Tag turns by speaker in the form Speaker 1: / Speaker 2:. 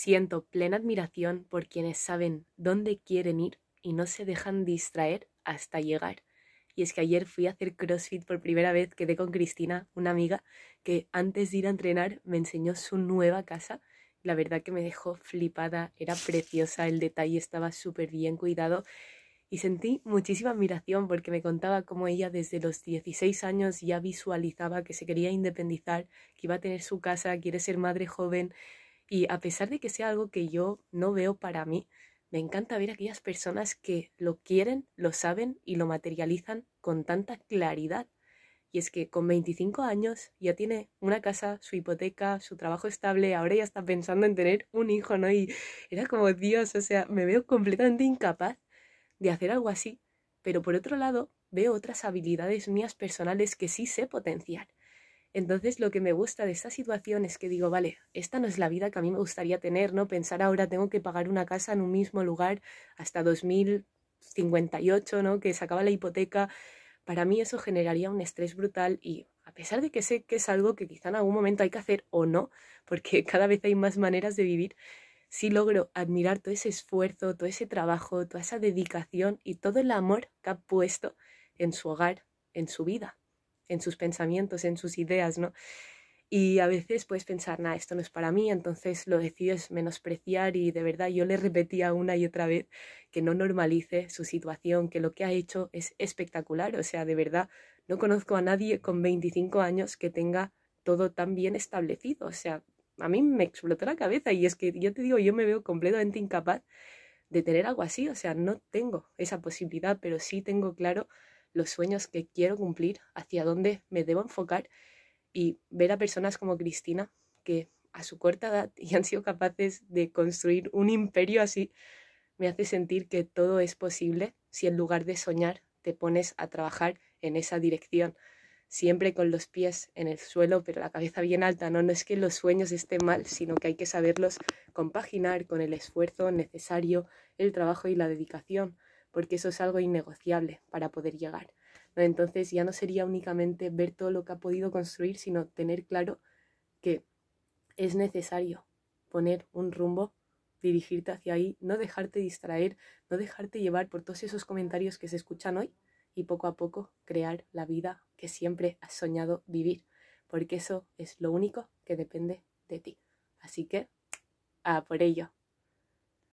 Speaker 1: Siento plena admiración por quienes saben dónde quieren ir y no se dejan distraer hasta llegar. Y es que ayer fui a hacer CrossFit por primera vez, quedé con Cristina, una amiga, que antes de ir a entrenar me enseñó su nueva casa. La verdad que me dejó flipada, era preciosa, el detalle estaba súper bien cuidado y sentí muchísima admiración porque me contaba cómo ella desde los 16 años ya visualizaba que se quería independizar, que iba a tener su casa, quiere ser madre joven y a pesar de que sea algo que yo no veo para mí, me encanta ver a aquellas personas que lo quieren, lo saben y lo materializan con tanta claridad. Y es que con 25 años ya tiene una casa, su hipoteca, su trabajo estable, ahora ya está pensando en tener un hijo, ¿no? Y era como Dios, o sea, me veo completamente incapaz de hacer algo así. Pero por otro lado, veo otras habilidades mías personales que sí sé potenciar entonces lo que me gusta de esta situación es que digo, vale, esta no es la vida que a mí me gustaría tener, ¿no? Pensar ahora tengo que pagar una casa en un mismo lugar hasta 2058, ¿no? Que se acaba la hipoteca. Para mí eso generaría un estrés brutal y a pesar de que sé que es algo que quizá en algún momento hay que hacer o no, porque cada vez hay más maneras de vivir, sí logro admirar todo ese esfuerzo, todo ese trabajo, toda esa dedicación y todo el amor que ha puesto en su hogar, en su vida en sus pensamientos, en sus ideas, ¿no? Y a veces puedes pensar, nada, esto no es para mí, entonces lo decides menospreciar y de verdad yo le repetía una y otra vez que no normalice su situación, que lo que ha hecho es espectacular, o sea, de verdad, no conozco a nadie con 25 años que tenga todo tan bien establecido, o sea, a mí me explotó la cabeza y es que yo te digo, yo me veo completamente incapaz de tener algo así, o sea, no tengo esa posibilidad, pero sí tengo claro los sueños que quiero cumplir, hacia dónde me debo enfocar y ver a personas como Cristina que a su corta edad y han sido capaces de construir un imperio así, me hace sentir que todo es posible si en lugar de soñar te pones a trabajar en esa dirección, siempre con los pies en el suelo, pero la cabeza bien alta, ¿no? No es que los sueños estén mal, sino que hay que saberlos compaginar con el esfuerzo necesario, el trabajo y la dedicación porque eso es algo innegociable para poder llegar. Entonces ya no sería únicamente ver todo lo que ha podido construir, sino tener claro que es necesario poner un rumbo, dirigirte hacia ahí, no dejarte distraer, no dejarte llevar por todos esos comentarios que se escuchan hoy y poco a poco crear la vida que siempre has soñado vivir, porque eso es lo único que depende de ti. Así que, a por ello.